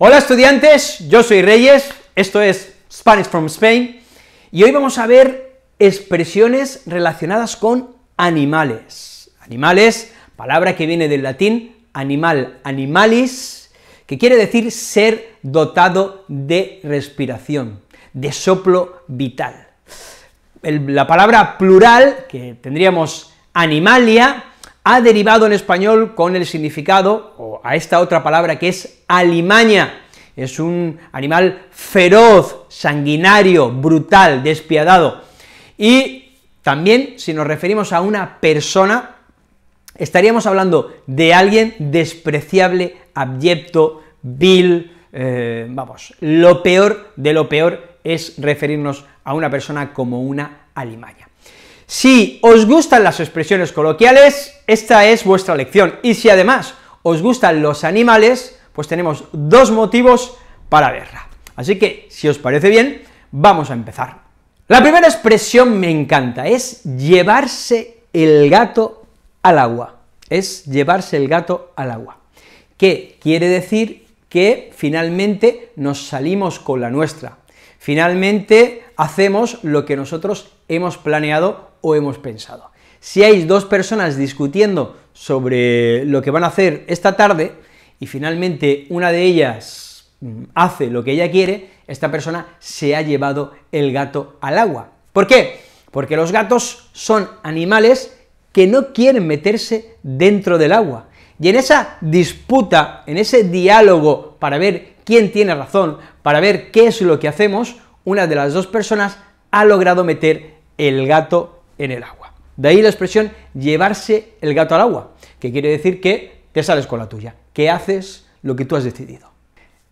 Hola estudiantes, yo soy Reyes, esto es Spanish from Spain y hoy vamos a ver expresiones relacionadas con animales. Animales, palabra que viene del latín animal, animalis, que quiere decir ser dotado de respiración, de soplo vital. la palabra plural, que tendríamos animalia, ha derivado en español con el significado, o a esta otra palabra que es alimaña, es un animal feroz, sanguinario, brutal, despiadado. Y también, si nos referimos a una persona, estaríamos hablando de alguien despreciable, abyecto, vil, eh, vamos, lo peor de lo peor es referirnos a una persona como una alimaña. Si os gustan las expresiones coloquiales, esta es vuestra lección, y si además os gustan los animales, pues tenemos dos motivos para verla. Así que, si os parece bien, vamos a empezar. La primera expresión me encanta, es llevarse el gato al agua, es llevarse el gato al agua, que quiere decir que finalmente nos salimos con la nuestra, finalmente hacemos lo que nosotros hemos planeado o hemos pensado. Si hay dos personas discutiendo sobre lo que van a hacer esta tarde y finalmente una de ellas hace lo que ella quiere, esta persona se ha llevado el gato al agua. ¿Por qué? Porque los gatos son animales que no quieren meterse dentro del agua. Y en esa disputa, en ese diálogo para ver quién tiene razón, para ver qué es lo que hacemos, una de las dos personas ha logrado meter el gato en el agua. De ahí la expresión llevarse el gato al agua, que quiere decir que te sales con la tuya, que haces lo que tú has decidido.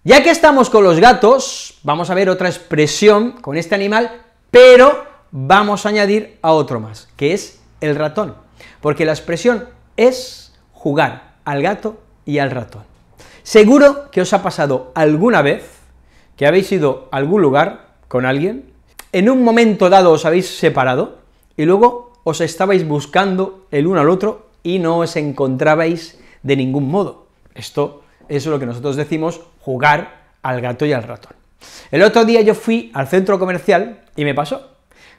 Ya que estamos con los gatos, vamos a ver otra expresión con este animal, pero vamos a añadir a otro más, que es el ratón, porque la expresión es jugar al gato y al ratón. Seguro que os ha pasado alguna vez que habéis ido a algún lugar con alguien en un momento dado os habéis separado y luego os estabais buscando el uno al otro y no os encontrabais de ningún modo. Esto es lo que nosotros decimos jugar al gato y al ratón. El otro día yo fui al centro comercial y me pasó.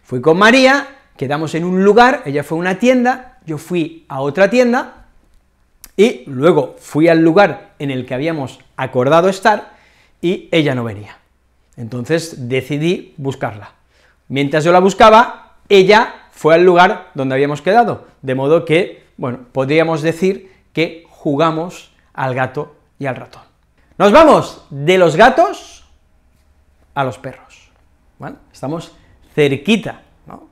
Fui con María, quedamos en un lugar, ella fue a una tienda, yo fui a otra tienda y luego fui al lugar en el que habíamos acordado estar y ella no venía. Entonces decidí buscarla. Mientras yo la buscaba, ella fue al lugar donde habíamos quedado, de modo que, bueno, podríamos decir que jugamos al gato y al ratón. Nos vamos de los gatos a los perros, Bueno, Estamos cerquita, ¿no?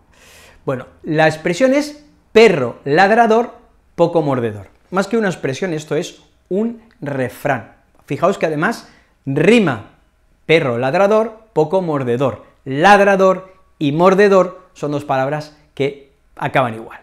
Bueno, la expresión es perro ladrador, poco mordedor. Más que una expresión, esto es un refrán. Fijaos que además rima perro ladrador, poco mordedor, ladrador y mordedor son dos palabras que acaban igual.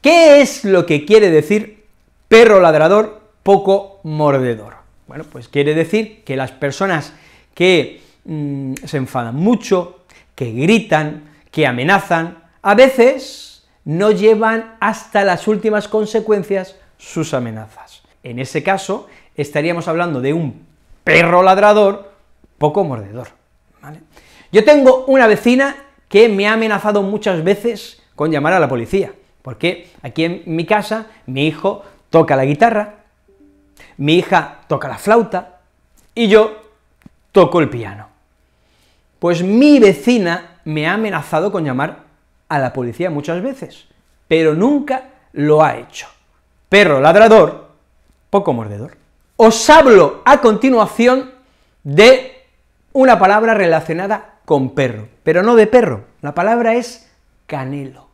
¿Qué es lo que quiere decir perro ladrador, poco mordedor? Bueno, pues quiere decir que las personas que mm, se enfadan mucho, que gritan, que amenazan, a veces no llevan hasta las últimas consecuencias sus amenazas. En ese caso, estaríamos hablando de un perro ladrador, poco mordedor, ¿vale? Yo tengo una vecina que me ha amenazado muchas veces con llamar a la policía, porque aquí en mi casa mi hijo toca la guitarra, mi hija toca la flauta y yo toco el piano. Pues mi vecina me ha amenazado con llamar a la policía muchas veces, pero nunca lo ha hecho. Perro ladrador, poco mordedor. Os hablo a continuación de una palabra relacionada con perro, pero no de perro, la palabra es canelo.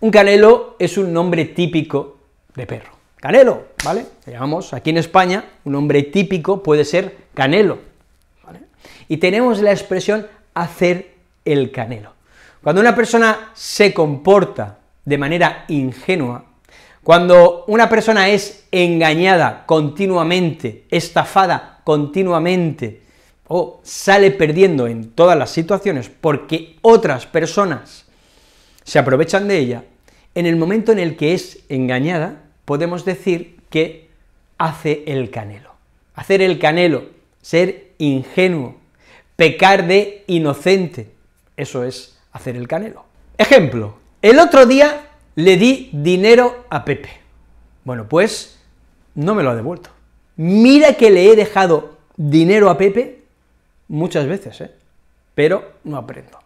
Un canelo es un nombre típico de perro. Canelo, ¿vale? Le llamamos aquí en España, un nombre típico puede ser canelo. ¿vale? Y tenemos la expresión hacer el canelo. Cuando una persona se comporta de manera ingenua, cuando una persona es engañada continuamente, estafada continuamente, o sale perdiendo en todas las situaciones porque otras personas se aprovechan de ella, en el momento en el que es engañada, podemos decir que hace el canelo. Hacer el canelo, ser ingenuo, pecar de inocente, eso es hacer el canelo. Ejemplo, el otro día le di dinero a Pepe. Bueno, pues no me lo ha devuelto. Mira que le he dejado dinero a Pepe muchas veces, ¿eh? pero no aprendo.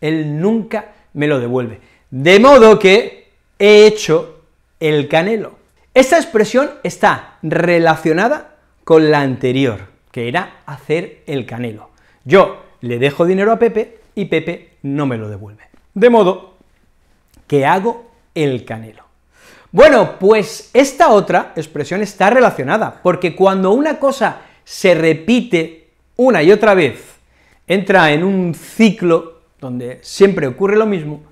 Él nunca me lo devuelve. De modo que he hecho el canelo. Esta expresión está relacionada con la anterior, que era hacer el canelo. Yo le dejo dinero a Pepe y Pepe no me lo devuelve. De modo que hago el canelo. Bueno, pues esta otra expresión está relacionada, porque cuando una cosa se repite una y otra vez entra en un ciclo donde siempre ocurre lo mismo,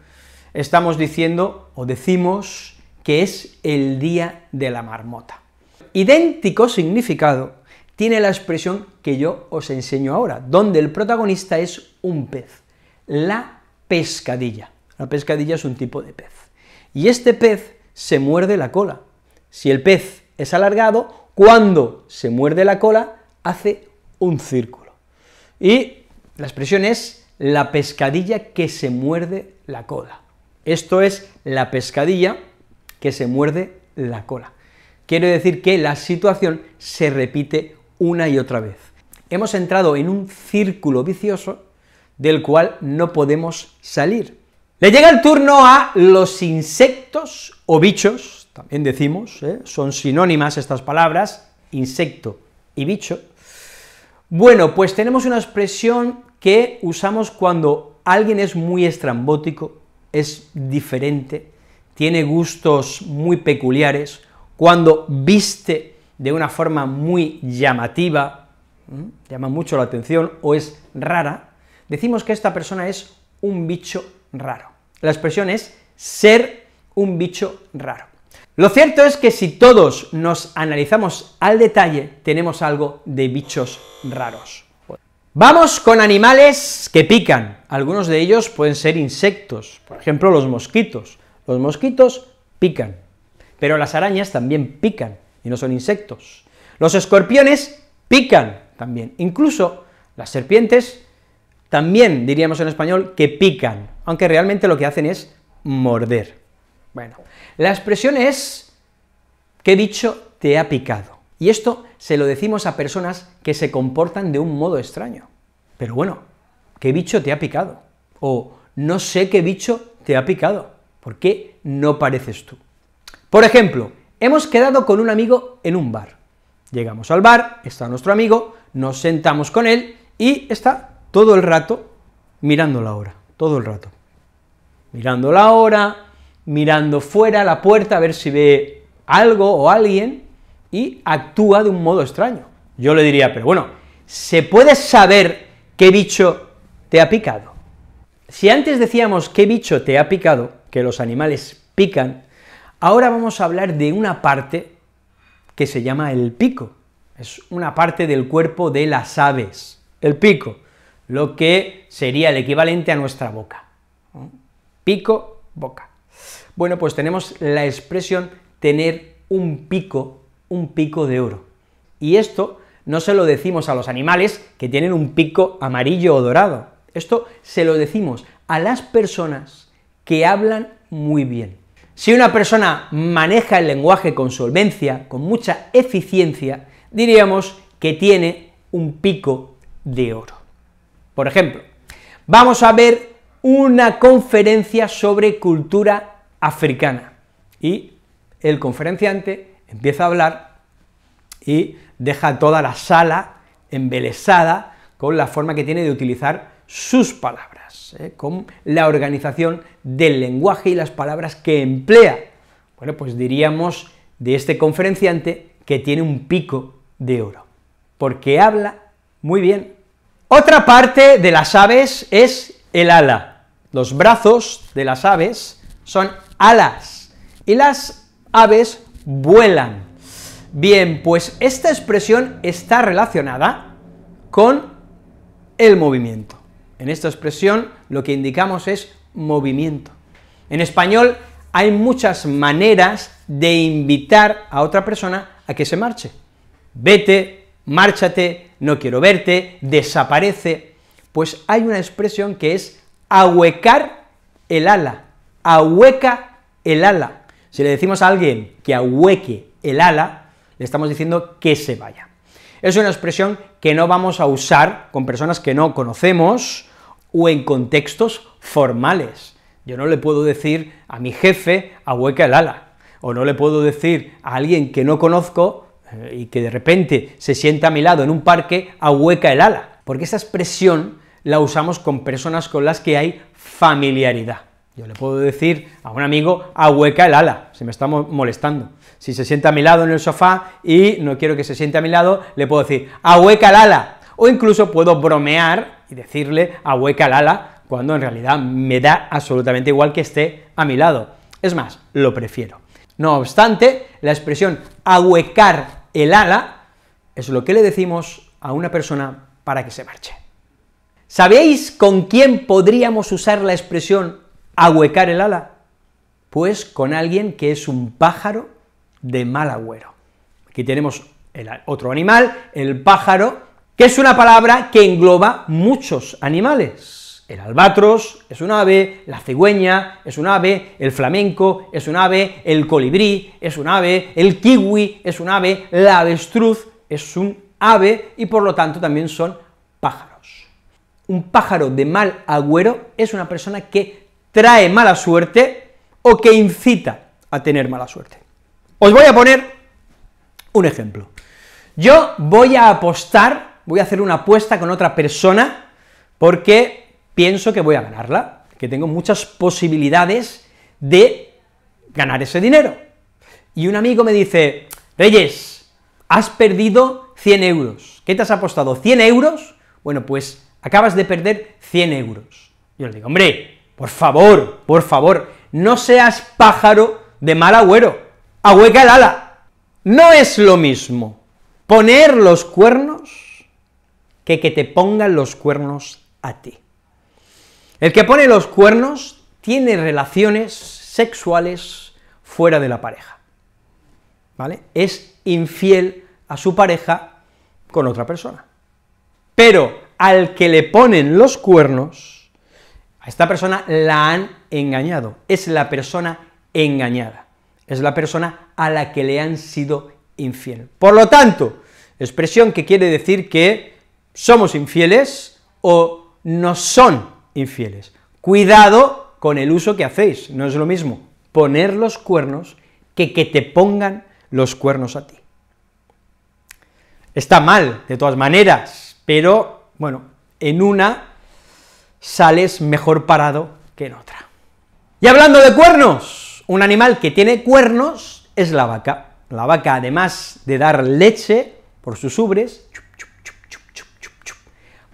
estamos diciendo o decimos que es el día de la marmota. Idéntico significado tiene la expresión que yo os enseño ahora, donde el protagonista es un pez, la pescadilla. La pescadilla es un tipo de pez. Y este pez se muerde la cola. Si el pez es alargado, cuando se muerde la cola, hace un círculo. Y la expresión es la pescadilla que se muerde la cola. Esto es la pescadilla que se muerde la cola. Quiere decir que la situación se repite una y otra vez. Hemos entrado en un círculo vicioso del cual no podemos salir. Le llega el turno a los insectos o bichos, también decimos, ¿eh? son sinónimas estas palabras, insecto y bicho, bueno, pues tenemos una expresión que usamos cuando alguien es muy estrambótico, es diferente, tiene gustos muy peculiares, cuando viste de una forma muy llamativa, llama mucho la atención o es rara, decimos que esta persona es un bicho raro. La expresión es ser un bicho raro. Lo cierto es que si todos nos analizamos al detalle, tenemos algo de bichos raros. Vamos con animales que pican. Algunos de ellos pueden ser insectos, por ejemplo, los mosquitos. Los mosquitos pican, pero las arañas también pican, y no son insectos. Los escorpiones pican también, incluso las serpientes también, diríamos en español, que pican, aunque realmente lo que hacen es morder. Bueno, la expresión es, ¿qué bicho te ha picado? Y esto se lo decimos a personas que se comportan de un modo extraño. Pero bueno, ¿qué bicho te ha picado? O no sé qué bicho te ha picado. ¿Por qué no pareces tú? Por ejemplo, hemos quedado con un amigo en un bar. Llegamos al bar, está nuestro amigo, nos sentamos con él y está todo el rato mirando la hora, todo el rato. Mirando la hora, mirando fuera la puerta a ver si ve algo o alguien y actúa de un modo extraño. Yo le diría, pero bueno, ¿se puede saber qué bicho te ha picado? Si antes decíamos qué bicho te ha picado, que los animales pican, ahora vamos a hablar de una parte que se llama el pico. Es una parte del cuerpo de las aves, el pico, lo que sería el equivalente a nuestra boca. Pico, boca. Bueno, pues tenemos la expresión tener un pico, un pico de oro. Y esto no se lo decimos a los animales que tienen un pico amarillo o dorado. Esto se lo decimos a las personas que hablan muy bien. Si una persona maneja el lenguaje con solvencia, con mucha eficiencia, diríamos que tiene un pico de oro. Por ejemplo, vamos a ver una conferencia sobre cultura africana. Y el conferenciante empieza a hablar y deja toda la sala embelesada con la forma que tiene de utilizar sus palabras, ¿eh? con la organización del lenguaje y las palabras que emplea. Bueno, pues diríamos de este conferenciante que tiene un pico de oro, porque habla muy bien. Otra parte de las aves es el ala. Los brazos de las aves son alas y las aves vuelan. Bien, pues esta expresión está relacionada con el movimiento. En esta expresión lo que indicamos es movimiento. En español hay muchas maneras de invitar a otra persona a que se marche. Vete, márchate, no quiero verte, desaparece. Pues hay una expresión que es ahuecar el ala, ahueca el ala. Si le decimos a alguien que ahueque el ala, le estamos diciendo que se vaya. Es una expresión que no vamos a usar con personas que no conocemos o en contextos formales. Yo no le puedo decir a mi jefe, ahueca el ala, o no le puedo decir a alguien que no conozco eh, y que de repente se sienta a mi lado en un parque, ahueca el ala, porque esa expresión la usamos con personas con las que hay familiaridad. Yo le puedo decir a un amigo, ahueca el ala, se me está molestando. Si se sienta a mi lado en el sofá y no quiero que se siente a mi lado, le puedo decir, ahueca el ala. O incluso puedo bromear y decirle, ahueca el ala, cuando en realidad me da absolutamente igual que esté a mi lado. Es más, lo prefiero. No obstante, la expresión ahuecar el ala es lo que le decimos a una persona para que se marche. ¿Sabéis con quién podríamos usar la expresión ahuecar el ala? Pues con alguien que es un pájaro de mal agüero. Aquí tenemos el otro animal, el pájaro, que es una palabra que engloba muchos animales. El albatros es un ave, la cigüeña es un ave, el flamenco es un ave, el colibrí es un ave, el kiwi es un ave, la avestruz es un ave, y por lo tanto también son pájaros un pájaro de mal agüero es una persona que trae mala suerte o que incita a tener mala suerte. Os voy a poner un ejemplo. Yo voy a apostar, voy a hacer una apuesta con otra persona porque pienso que voy a ganarla, que tengo muchas posibilidades de ganar ese dinero. Y un amigo me dice, Reyes, has perdido 100 euros. ¿Qué te has apostado? ¿100 euros? Bueno, pues acabas de perder 100 euros. Yo le digo, hombre, por favor, por favor, no seas pájaro de mal agüero, ahueca el ala. No es lo mismo poner los cuernos que que te pongan los cuernos a ti. El que pone los cuernos tiene relaciones sexuales fuera de la pareja, ¿vale? Es infiel a su pareja con otra persona. Pero al que le ponen los cuernos, a esta persona la han engañado, es la persona engañada, es la persona a la que le han sido infiel. Por lo tanto, expresión que quiere decir que somos infieles o no son infieles. Cuidado con el uso que hacéis, no es lo mismo poner los cuernos que que te pongan los cuernos a ti. Está mal, de todas maneras, pero bueno, en una sales mejor parado que en otra. Y hablando de cuernos, un animal que tiene cuernos es la vaca. La vaca, además de dar leche por sus ubres,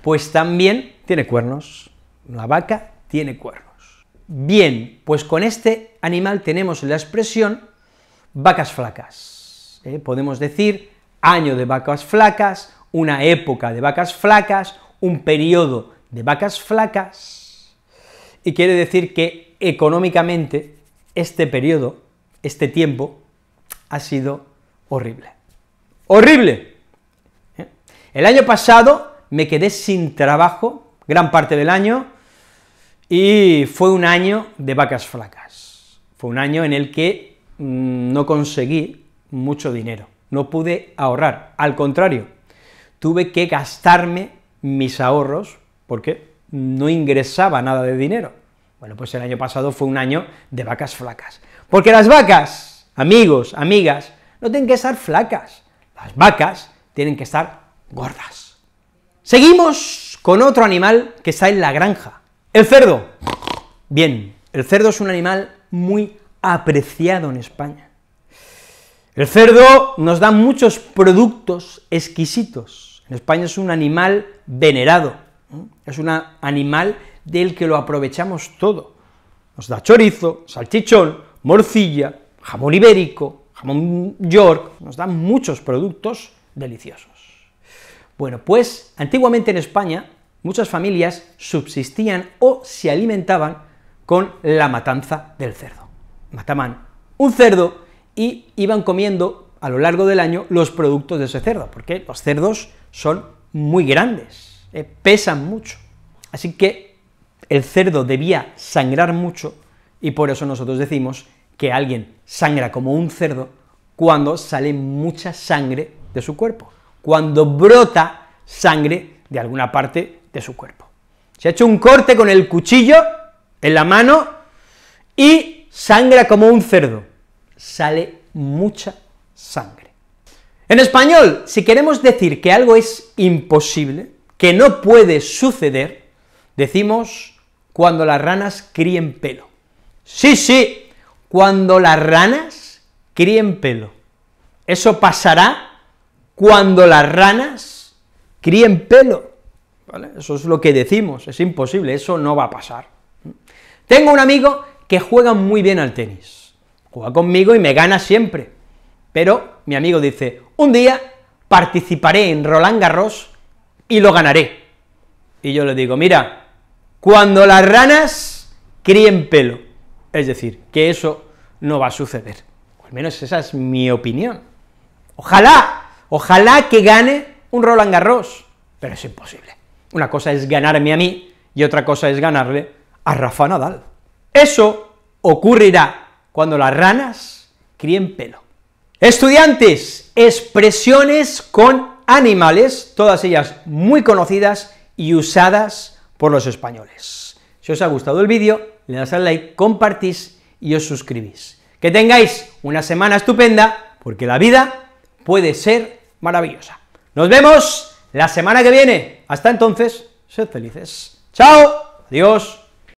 pues también tiene cuernos. La vaca tiene cuernos. Bien, pues con este animal tenemos la expresión vacas flacas. ¿eh? Podemos decir año de vacas flacas una época de vacas flacas, un periodo de vacas flacas, y quiere decir que económicamente este periodo, este tiempo, ha sido horrible. ¡Horrible! ¿Eh? El año pasado me quedé sin trabajo, gran parte del año, y fue un año de vacas flacas. Fue un año en el que mm, no conseguí mucho dinero, no pude ahorrar, al contrario, tuve que gastarme mis ahorros porque no ingresaba nada de dinero. Bueno, pues el año pasado fue un año de vacas flacas. Porque las vacas, amigos, amigas, no tienen que estar flacas, las vacas tienen que estar gordas. Seguimos con otro animal que está en la granja, el cerdo. Bien, el cerdo es un animal muy apreciado en España. El cerdo nos da muchos productos exquisitos, en España es un animal venerado, es un animal del que lo aprovechamos todo. Nos da chorizo, salchichón, morcilla, jamón ibérico, jamón york, nos dan muchos productos deliciosos. Bueno, pues antiguamente en España muchas familias subsistían o se alimentaban con la matanza del cerdo. Mataban un cerdo y iban comiendo a lo largo del año los productos de ese cerdo, porque los cerdos son muy grandes, eh, pesan mucho. Así que el cerdo debía sangrar mucho y por eso nosotros decimos que alguien sangra como un cerdo cuando sale mucha sangre de su cuerpo, cuando brota sangre de alguna parte de su cuerpo. Se ha hecho un corte con el cuchillo en la mano y sangra como un cerdo. Sale mucha sangre. En español, si queremos decir que algo es imposible, que no puede suceder, decimos cuando las ranas críen pelo. Sí, sí, cuando las ranas críen pelo. Eso pasará cuando las ranas críen pelo. Eso es lo que decimos, es imposible, eso no va a pasar. Tengo un amigo que juega muy bien al tenis, juega conmigo y me gana siempre, pero mi amigo dice, un día participaré en Roland Garros y lo ganaré. Y yo le digo, mira, cuando las ranas críen pelo. Es decir, que eso no va a suceder. al menos esa es mi opinión. Ojalá, ojalá que gane un Roland Garros, pero es imposible. Una cosa es ganarme a mí y otra cosa es ganarle a Rafa Nadal. Eso ocurrirá cuando las ranas críen pelo. Estudiantes, expresiones con animales, todas ellas muy conocidas y usadas por los españoles. Si os ha gustado el vídeo, le das al like, compartís y os suscribís. Que tengáis una semana estupenda, porque la vida puede ser maravillosa. Nos vemos la semana que viene. Hasta entonces, sed felices. ¡Chao! Adiós.